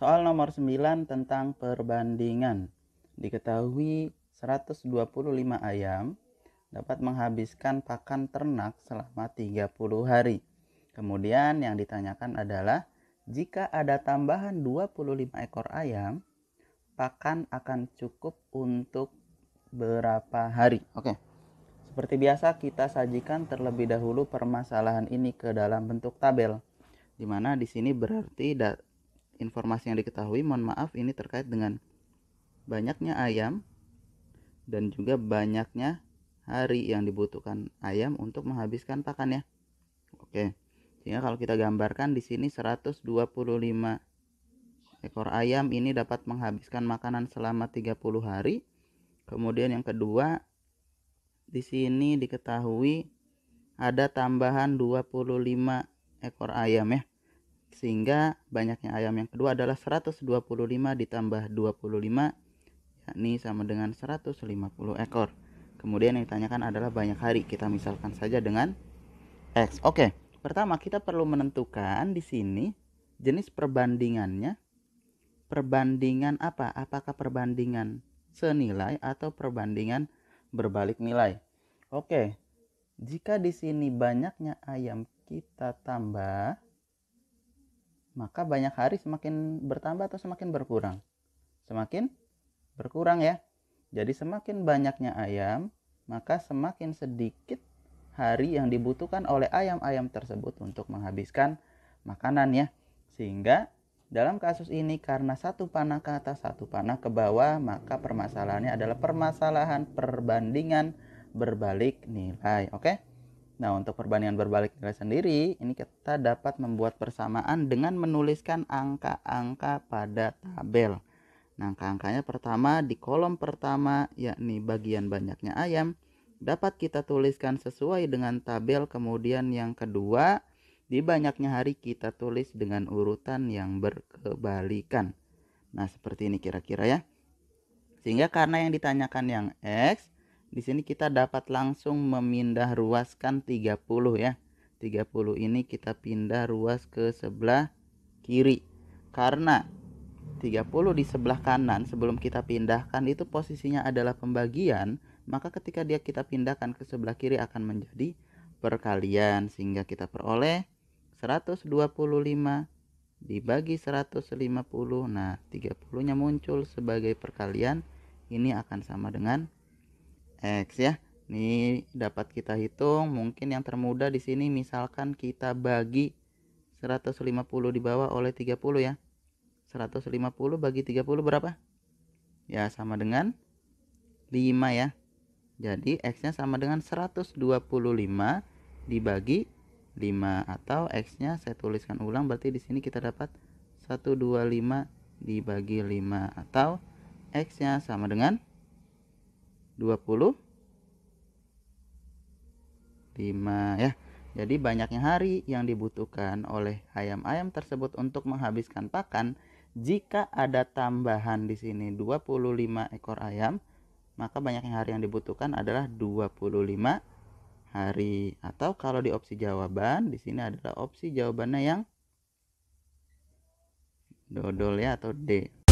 Soal nomor 9 tentang perbandingan. Diketahui 125 ayam dapat menghabiskan pakan ternak selama 30 hari. Kemudian yang ditanyakan adalah jika ada tambahan 25 ekor ayam, pakan akan cukup untuk berapa hari? Oke. Seperti biasa kita sajikan terlebih dahulu permasalahan ini ke dalam bentuk tabel. Dimana di sini berarti informasi yang diketahui mohon maaf ini terkait dengan banyaknya ayam dan juga banyaknya hari yang dibutuhkan ayam untuk menghabiskan pakan ya. Oke. Sehingga kalau kita gambarkan di sini 125 ekor ayam ini dapat menghabiskan makanan selama 30 hari. Kemudian yang kedua di sini diketahui ada tambahan 25 ekor ayam ya sehingga banyaknya ayam yang kedua adalah 125 ditambah 25 yakni sama dengan 150 ekor kemudian yang ditanyakan adalah banyak hari kita misalkan saja dengan X oke pertama kita perlu menentukan di sini jenis perbandingannya perbandingan apa apakah perbandingan senilai atau perbandingan berbalik nilai oke jika di sini banyaknya ayam kita tambah maka banyak hari semakin bertambah atau semakin berkurang? Semakin berkurang ya. Jadi semakin banyaknya ayam, maka semakin sedikit hari yang dibutuhkan oleh ayam-ayam tersebut untuk menghabiskan makanan ya. Sehingga dalam kasus ini karena satu panah ke atas, satu panah ke bawah, maka permasalahannya adalah permasalahan perbandingan berbalik nilai, oke? Okay? Nah, untuk perbandingan berbalik nilai sendiri, ini kita dapat membuat persamaan dengan menuliskan angka-angka pada tabel. Nah, angka-angkanya pertama di kolom pertama, yakni bagian banyaknya ayam, dapat kita tuliskan sesuai dengan tabel. Kemudian yang kedua, di banyaknya hari kita tulis dengan urutan yang berkebalikan. Nah, seperti ini kira-kira ya. Sehingga karena yang ditanyakan yang X, di sini kita dapat langsung memindah ruaskan 30 ya. 30 ini kita pindah ruas ke sebelah kiri. Karena 30 di sebelah kanan sebelum kita pindahkan itu posisinya adalah pembagian, maka ketika dia kita pindahkan ke sebelah kiri akan menjadi perkalian sehingga kita peroleh 125 dibagi 150. Nah, 30-nya muncul sebagai perkalian. Ini akan sama dengan X ya. Ini dapat kita hitung, mungkin yang termudah di sini misalkan kita bagi 150 di bawah oleh 30 ya. 150 bagi 30 berapa? Ya, sama dengan 5 ya. Jadi X-nya sama dengan 125 dibagi 5 atau X-nya saya tuliskan ulang berarti di sini kita dapat 125 dibagi 5 atau X-nya sama dengan 20 5 ya. Jadi banyaknya hari yang dibutuhkan oleh ayam-ayam tersebut untuk menghabiskan pakan jika ada tambahan di sini 25 ekor ayam, maka banyaknya hari yang dibutuhkan adalah 25 hari. Atau kalau di opsi jawaban, di sini adalah opsi jawabannya yang dodol ya atau D.